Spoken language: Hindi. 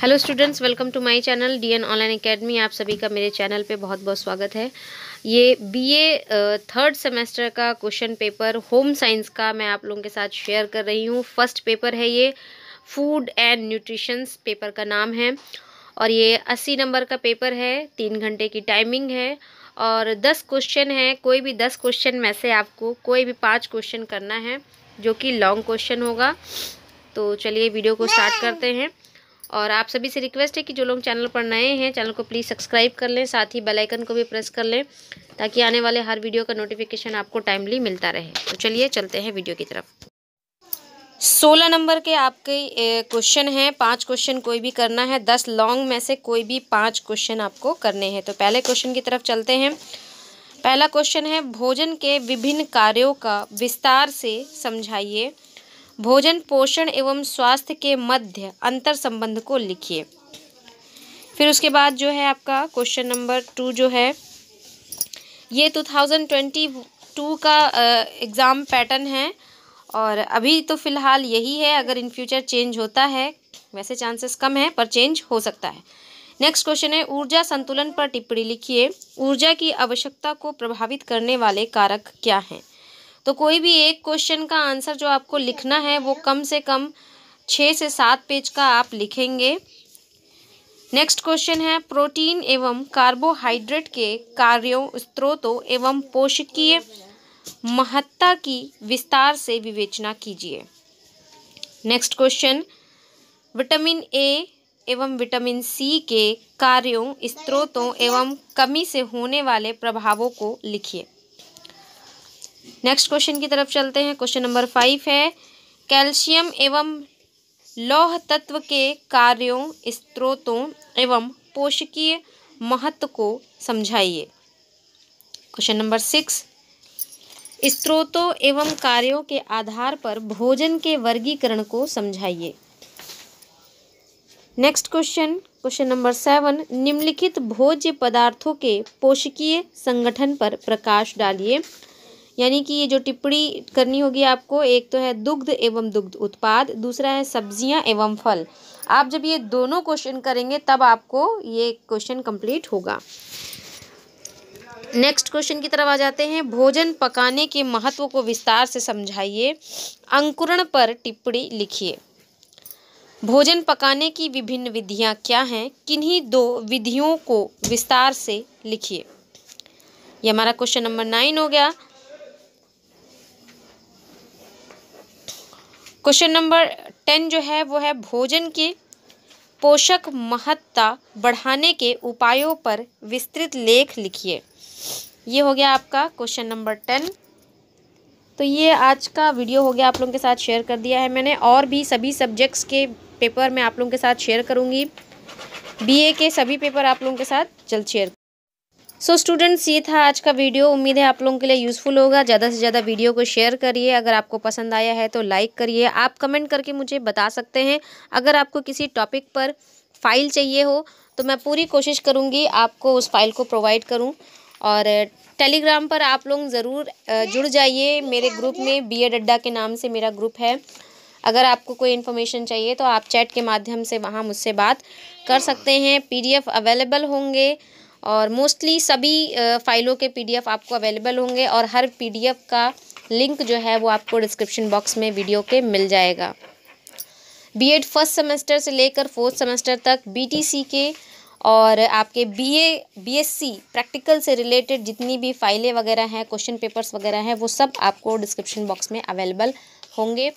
hello students welcome to my channel DN online academy आप सभी का मेरे चैनल पे बहुत बहुत स्वागत है ये बीए थर्ड सेमेस्टर का क्वेश्चन पेपर होम साइंस का मैं आप लोगों के साथ शेयर कर रही हूँ फर्स्ट पेपर है ये फूड एंड न्यूट्रिशंस पेपर का नाम है और ये अस्सी नंबर का पेपर है तीन घंटे की टाइमिंग है और दस क्वेश्चन है कोई भी दस क्वेश्चन में से आपको कोई भी पाँच क्वेश्चन करना है जो कि लॉन्ग क्वेश्चन होगा तो चलिए वीडियो को स्टार्ट करते हैं और आप सभी से रिक्वेस्ट है कि जो लोग चैनल पर नए हैं चैनल को प्लीज़ सब्सक्राइब कर लें साथ ही बेल आइकन को भी प्रेस कर लें ताकि आने वाले हर वीडियो का नोटिफिकेशन आपको टाइमली मिलता रहे तो चलिए चलते हैं वीडियो की तरफ सोलह नंबर के आपके क्वेश्चन हैं पांच क्वेश्चन कोई भी करना है दस लॉन्ग में से कोई भी पांच क्वेश्चन आपको करने हैं तो पहले क्वेश्चन की तरफ चलते हैं पहला क्वेश्चन है भोजन के विभिन्न कार्यों का विस्तार से समझाइए भोजन पोषण एवं स्वास्थ्य के मध्य अंतर संबंध को लिखिए फिर उसके बाद जो है आपका क्वेश्चन नंबर टू जो है ये टू थाउजेंड ट्वेंटी टू का एग्ज़ाम पैटर्न है और अभी तो फ़िलहाल यही है अगर इन फ्यूचर चेंज होता है वैसे चांसेस कम है पर चेंज हो सकता है नेक्स्ट क्वेश्चन है ऊर्जा संतुलन पर टिप्पणी लिखिए ऊर्जा की आवश्यकता को प्रभावित करने वाले कारक क्या हैं तो कोई भी एक क्वेश्चन का आंसर जो आपको लिखना है वो कम से कम छः से सात पेज का आप लिखेंगे नेक्स्ट क्वेश्चन है प्रोटीन एवं कार्बोहाइड्रेट के कार्यों स्त्रोतों एवं पोषकीय महत्ता की विस्तार से विवेचना कीजिए नेक्स्ट क्वेश्चन विटामिन ए एवं विटामिन सी के कार्यों स्त्रोतों एवं कमी से होने वाले प्रभावों को लिखिए नेक्स्ट क्वेश्चन की तरफ चलते हैं क्वेश्चन नंबर फाइव है कैल्शियम एवं लौह तत्व के कार्यों स्त्रोतों एवं पोषकीय महत्व को समझाइए क्वेश्चन नंबर सिक्स स्त्रोतों एवं कार्यों के आधार पर भोजन के वर्गीकरण को समझाइए next question question number seven निम्नलिखित भोज्य पदार्थों के पोषकीय संगठन पर प्रकाश डालिए यानी कि ये जो टिप्पणी करनी होगी आपको एक तो है दुग्ध एवं दुग्ध उत्पाद दूसरा है सब्जियां एवं फल आप जब ये दोनों क्वेश्चन करेंगे तब आपको ये क्वेश्चन कंप्लीट होगा नेक्स्ट क्वेश्चन की तरफ आ जाते हैं भोजन पकाने के महत्व को विस्तार से समझाइए अंकुरण पर टिप्पणी लिखिए भोजन पकाने की विभिन्न विधियां क्या हैं किन्हीं दो विधियों को विस्तार से लिखिए यह हमारा क्वेश्चन नंबर नाइन हो गया क्वेश्चन नंबर टेन जो है वो है भोजन के पोषक महत्ता बढ़ाने के उपायों पर विस्तृत लेख लिखिए ये हो गया आपका क्वेश्चन नंबर टेन तो ये आज का वीडियो हो गया आप लोगों के साथ शेयर कर दिया है मैंने और भी सभी सब्जेक्ट्स के पेपर मैं आप लोगों के साथ शेयर करूँगी बीए के सभी पेपर आप लोगों के साथ जल्द शेयर सो so स्टूडेंट्स ये था आज का वीडियो उम्मीद है आप लोगों के लिए यूज़फुल होगा ज़्यादा से ज़्यादा वीडियो को शेयर करिए अगर आपको पसंद आया है तो लाइक करिए आप कमेंट करके मुझे बता सकते हैं अगर आपको किसी टॉपिक पर फ़ाइल चाहिए हो तो मैं पूरी कोशिश करूँगी आपको उस फाइल को प्रोवाइड करूँ और टेलीग्राम पर आप लोग ज़रूर जुड़ जाइए मेरे ग्रुप में बी अड्डा के नाम से मेरा ग्रुप है अगर आपको कोई इन्फॉर्मेशन चाहिए तो आप चैट के माध्यम से वहाँ मुझसे बात कर सकते हैं पी अवेलेबल होंगे और मोस्टली सभी फाइलों के पीडीएफ आपको अवेलेबल होंगे और हर पीडीएफ का लिंक जो है वो आपको डिस्क्रिप्शन बॉक्स में वीडियो के मिल जाएगा बीएड फर्स्ट सेमेस्टर से लेकर फोर्थ सेमेस्टर तक बीटीसी के और आपके बीए बीएससी प्रैक्टिकल से रिलेटेड जितनी भी फाइलें वगैरह हैं क्वेश्चन पेपर्स वगैरह हैं वो सब आपको डिस्क्रिप्शन बॉक्स में अवेलेबल होंगे